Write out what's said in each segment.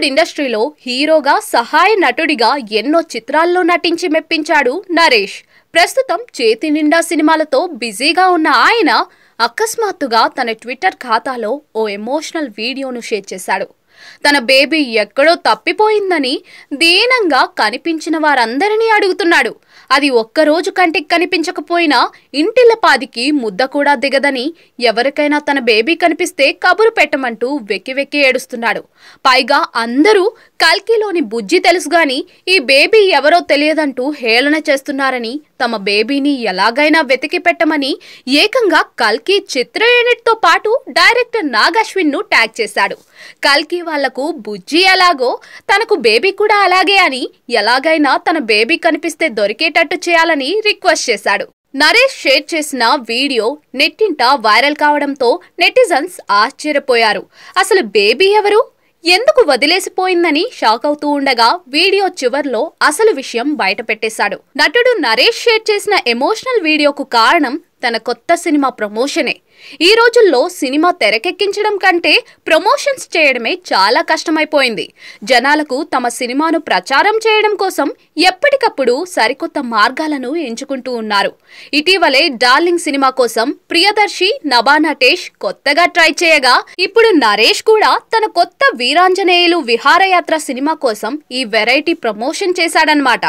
బాలీవుడ్ ఇండస్ట్రీలో హీరోగా సహాయ నటుడిగా ఎన్నో చిత్రాల్లో నటించి మెప్పించాడు నరేష్ ప్రస్తుతం చేతి నిండా సినిమాలతో బిజీగా ఉన్న ఆయన అకస్మాత్తుగా తన ట్విట్టర్ ఖాతాలో ఓ ఎమోషనల్ వీడియోను షేర్ చేశాడు తన బేబీ ఎక్కడో తప్పిపోయిందని దీనంగా కనిపించిన వారందరినీ అడుగుతున్నాడు అది ఒక్కరోజు కంటికి కనిపించకపోయినా ఇంటిల్లపాదికి ముద్ద కూడా దిగదని ఎవరికైనా తన బేబీ కనిపిస్తే కబురు పెట్టమంటూ వెక్కి వెక్కి ఏడుస్తున్నాడు పైగా అందరూ కల్కిలోని బుజ్జి తెలుసుగాని ఈ బేబీ ఎవరో తెలియదంటూ హేళన చేస్తున్నారని తమ బేబీని ఎలాగైనా వెతికి పెట్టమని ఏకంగా కల్కి చిత్ర యూనిట్తో పాటు డైరెక్టర్ ను ట్యాగ్ చేశాడు కల్కి వాళ్లకు బుజ్జి ఎలాగో తనకు బేబీ కూడా అలాగే అని ఎలాగైనా తన బేబీ కనిపిస్తే దొరికేటట్టు చేయాలని రిక్వెస్ట్ చేశాడు నరేష్ షేర్ చేసిన వీడియో నెట్టింట వైరల్ కావడంతో నెటిజన్స్ ఆశ్చర్యపోయారు అసలు బేబీ ఎవరు ఎందుకు వదిలేసిపోయిందని షాక్ అవుతూ ఉండగా వీడియో చివర్లో అసలు విషయం బయటపెట్టేశాడు నటుడు నరేష్ షేర్ చేసిన ఎమోషనల్ వీడియోకు కారణం తన కొత్త సినిమా ప్రమోషనే ఈ రోజుల్లో సినిమా తెరకెక్కించడం కంటే ప్రమోషన్స్ చేయడమే చాలా కష్టమైపోయింది జనాలకు తమ సినిమాను ప్రచారం చేయడం కోసం ఎప్పటికప్పుడు సరికొత్త మార్గాలను ఎంచుకుంటూ ఉన్నారు ఇటీవలే డార్లింగ్ సినిమా కోసం ప్రియదర్శి నబా నటేష్ కొత్తగా ట్రై చేయగా ఇప్పుడు నరేష్ కూడా తన కొత్త వీరాంజనేయులు విహారయాత్ర సినిమా కోసం ఈ వెరైటీ ప్రమోషన్ చేశాడనమాట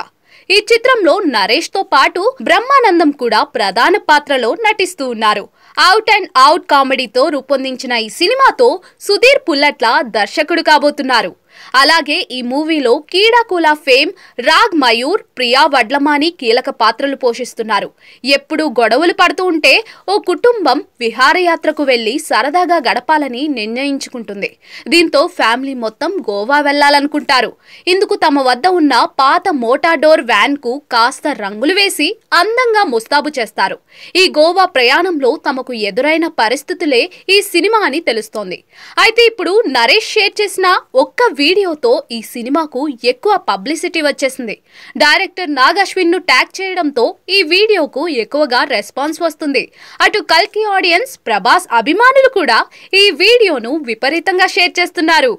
ఈ చిత్రంలో నరేష్ తో పాటు బ్రహ్మానందం కూడా ప్రధాన పాత్రలో నటిస్తూ ఉన్నారు అవుట్ అండ్ అవుట్ కామెడీతో రూపొందించిన ఈ సినిమాతో సుధీర్ పుల్లట్ల దర్శకుడు కాబోతున్నారు అలాగే ఈ మూవీలో కీడాకుల ఫేమ్ రాగ్ మయూర్ ప్రియా వడ్లమాని కీలక పాత్రలు పోషిస్తున్నారు ఎప్పుడు గొడవలు పడుతూ ఉంటే ఓ కుటుంబం విహారయాత్రకు వెళ్లి సరదాగా గడపాలని నిర్ణయించుకుంటుంది దీంతో ఫ్యామిలీ మొత్తం గోవా వెళ్లాలనుకుంటారు ఇందుకు తమ వద్ద ఉన్న పాత మోటాడోర్ వ్యాన్ కు కాస్త రంగులు వేసి అందంగా ముస్తాబు చేస్తారు ఈ గోవా ప్రయాణంలో తమకు ఎదురైన పరిస్థితులే ఈ సినిమా అని తెలుస్తోంది అయితే ఇప్పుడు నరేష్ షేర్ చేసిన ఒక్క వీడియోతో ఈ సినిమాకు ఎక్కువ పబ్లిసిటీ వచ్చేసింది డైరెక్టర్ నాగశ్విన్ ను ట్యాగ్ చేయడంతో ఈ వీడియోకు ఎక్కువగా రెస్పాన్స్ వస్తుంది అటు కల్కి ఆడియన్స్ ప్రభాస్ అభిమానులు కూడా ఈ వీడియోను విపరీతంగా షేర్ చేస్తున్నారు